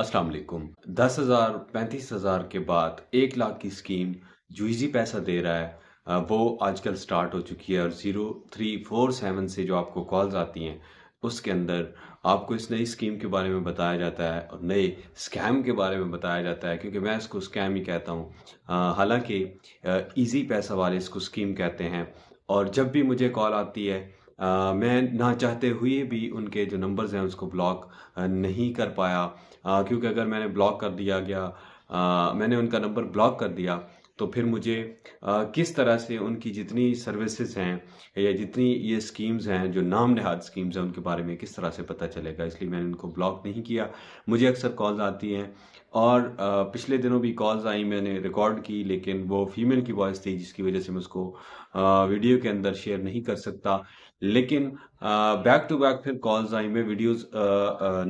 अस्सलाम वालेकुम दस हज़ार पैंतीस हज़ार के बाद एक लाख की स्कीम जो ईजी पैसा दे रहा है वो आजकल स्टार्ट हो चुकी है और ज़ीरो थ्री फोर सेवन से जो आपको कॉल्स आती हैं उसके अंदर आपको इस नई स्कीम के बारे में बताया जाता है और नए स्कैम के बारे में बताया जाता है क्योंकि मैं इसको स्कैम ही कहता हूँ हालांकि ईजी पैसा वाले इसको स्कीम कहते हैं और जब भी मुझे कॉल आती है आ, मैं ना चाहते हुए भी उनके जो नंबर्स हैं उसको ब्लॉक नहीं कर पाया क्योंकि अगर मैंने ब्लॉक कर दिया गया आ, मैंने उनका नंबर ब्लॉक कर दिया तो फिर मुझे आ, किस तरह से उनकी जितनी सर्विसेज हैं या जितनी ये स्कीम्स हैं जो नाम नहाद स्कीम्स हैं उनके बारे में किस तरह से पता चलेगा इसलिए मैंने उनको ब्लॉक नहीं किया मुझे अक्सर कॉल्स आती हैं और आ, पिछले दिनों भी कॉल्स आई मैंने रिकॉर्ड की लेकिन वो फीमेल की वॉइस थी जिसकी वजह से मैं उसको आ, वीडियो के अंदर शेयर नहीं कर सकता लेकिन बैक टू बैक फिर कॉल्स आई मैं वीडियोज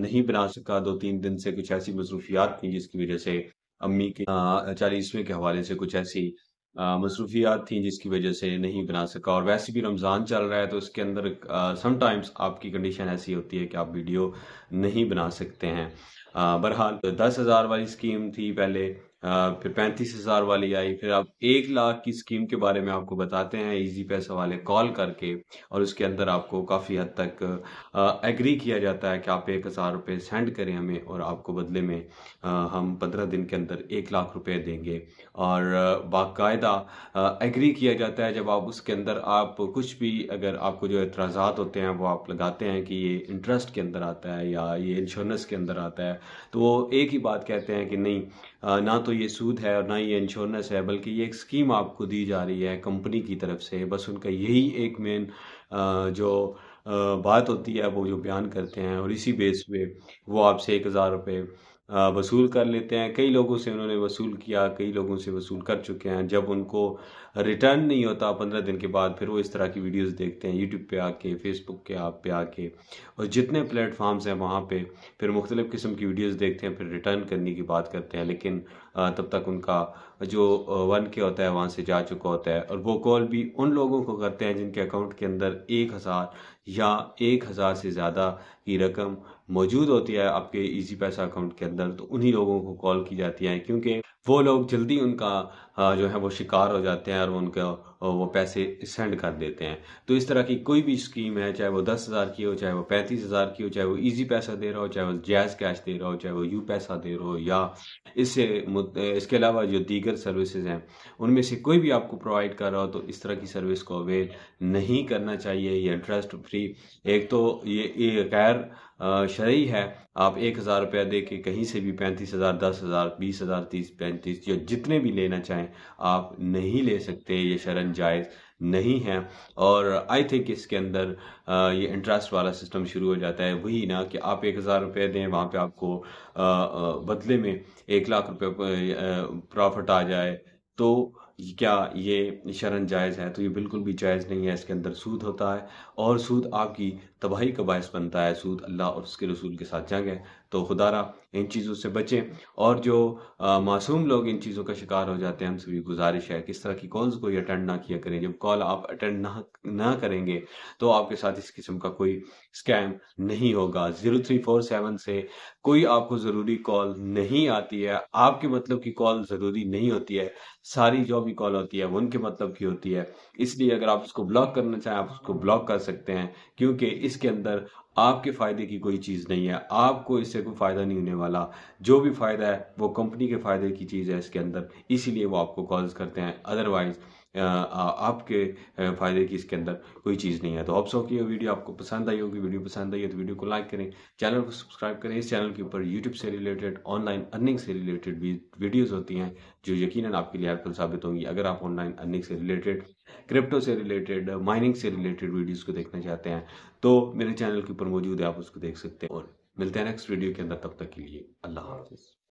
नहीं बना सका दो तीन दिन से कुछ ऐसी मसरूफियात थी जिसकी वजह से अम्मी के चालीसवें के हवाले से कुछ ऐसी मसरूफियात थी जिसकी वजह से नहीं बना सका और वैसे भी रमज़ान चल रहा है तो उसके अंदर समटाइम्स आपकी कंडीशन ऐसी होती है कि आप वीडियो नहीं बना सकते हैं बहरहाल दस हज़ार वाली स्कीम थी पहले फिर पैंतीस हज़ार वाली आई फिर आप एक लाख की स्कीम के बारे में आपको बताते हैं इजी पैसा वाले कॉल करके और उसके अंदर आपको काफ़ी हद तक एग्री किया जाता है कि आप एक हज़ार रुपये सेंड करें हमें और आपको बदले में आ, हम पंद्रह दिन के अंदर एक लाख रुपये देंगे और बाकायदा एग्री किया जाता है जब आप उसके अंदर आप कुछ भी अगर आपको जो एतराज़ात होते हैं वो आप लगाते हैं कि ये इंटरेस्ट के अंदर आता है या ये इंश्योरेंस के अंदर आता है तो वो एक ही बात कहते हैं कि नहीं ना तो तो ये सूद है और ना ही इंश्योरेंस है बल्कि ये एक स्कीम आपको दी जा रही है कंपनी की तरफ से बस उनका यही एक मेन जो बात होती है वो जो बयान करते हैं और इसी बेस पे वो आपसे एक हज़ार रुपये वसूल कर लेते हैं कई लोगों से उन्होंने वसूल किया कई लोगों से वसूल कर चुके हैं जब उनको रिटर्न नहीं होता पंद्रह दिन के बाद फिर वो इस तरह की वीडियोस देखते हैं यूट्यूब पे आके फेसबुक के आप पे आके और जितने प्लेटफॉर्म्स हैं वहाँ पे फिर मुख्तलिफ़ किस्म की वीडियोस देखते हैं फिर रिटर्न करने की बात करते हैं लेकिन तब तक उनका जो वन के होता है वहाँ से जा चुका होता है और वो कॉल भी उन लोगों को करते हैं जिनके अकाउंट के अंदर एक हज़ार या एक हज़ार से ज़्यादा की रकम मौजूद होती है आपके इजी पैसा अकाउंट के अंदर तो उन्हीं लोगों को कॉल की जाती है क्योंकि वो लोग जल्दी उनका जो है वो शिकार हो जाते हैं और उनका वो पैसे सेंड कर देते हैं तो इस तरह की कोई भी स्कीम है चाहे वो दस हज़ार की हो चाहे वो पैंतीस हज़ार की हो चाहे वो ईजी पैसा दे रहा हो चाहे वो जैज़ कैश दे रहा हो चाहे वो यू पैसा दे रहा हो या इससे इसके अलावा जो दीगर सर्विसेज हैं उनमें से कोई भी आपको प्रोवाइड कर रहा हो तो इस तरह की सर्विस को अवेल नहीं करना चाहिए यह इंटरेस्ट फ्री एक तो ये गैर शरी है आप एक हज़ार रुपया दे के कहीं से भी पैंतीस हज़ार दस हज़ार बीस हज़ार तीस पैंतीस या जितने भी लेना चाहें आप नहीं ले सकते ये शरण जायज़ नहीं है और आई थिंक इसके अंदर ये इंटरेस्ट वाला सिस्टम शुरू हो जाता है वही ना कि आप एक हज़ार रुपये दें वहाँ पे आपको बदले में एक लाख रुपये प्रॉफिट आ जाए तो क्या ये शरण जायज़ है तो ये बिल्कुल भी जायज़ नहीं है इसके अंदर सूद होता है और सूद आपकी तबाही का बायस बनता है सूद अल्लाह और उसके रसूल के साथ जंग है तो खुदारा इन चीज़ों से बचें और जो आ, मासूम लोग इन चीज़ों का शिकार हो जाते हैं हम सभी गुजारिश है किस तरह की कॉल्स कोई अटेंड ना किया करें जब कॉल आप अटेंड ना ना करेंगे तो आपके साथ इस किस्म का कोई स्कैम नहीं होगा ज़ीरो थ्री फोर सेवन से कोई आपको ज़रूरी कॉल नहीं आती है आपके मतलब की कॉल ज़रूरी नहीं होती है सारी जो भी कॉल होती है वो उनके मतलब की होती है इसलिए अगर आप उसको ब्लॉक करना चाहें आप उसको ब्लॉक कर सकते हैं क्योंकि इसके अंदर आपके फ़ायदे की कोई चीज़ नहीं है आपको इससे कोई फ़ायदा नहीं होने वाला जो भी फ़ायदा है वो कंपनी के फ़ायदे की चीज़ है इसके अंदर इसीलिए वो आपको कॉल्स करते हैं अदरवाइज़ आपके फ़ायदे की इसके अंदर कोई चीज़ नहीं है तो सौ की वीडियो आपको पसंद आई होगी वीडियो पसंद आई है तो वीडियो को लाइक करें चैनल को सब्सक्राइब करें इस चैनल के ऊपर यूट्यूब से रिलेटेड ऑनलाइन अर्निंग से रिलेटेड भी वीडियोज़ होती हैं जो यकीन आपके लिए हेल्पफुल साबित होंगी अगर आप ऑनलाइन अर्निंग से रिलेटेड क्रिप्टो से रिलेटेड माइनिंग से रिलेटेड वीडियोज़ को देखना चाहते हैं तो मेरे चैनल के ऊपर मौजूद है आप उसको देख सकते हैं और मिलते हैं नेक्स्ट वीडियो के अंदर तब तक के लिए अल्लाह हाफिज़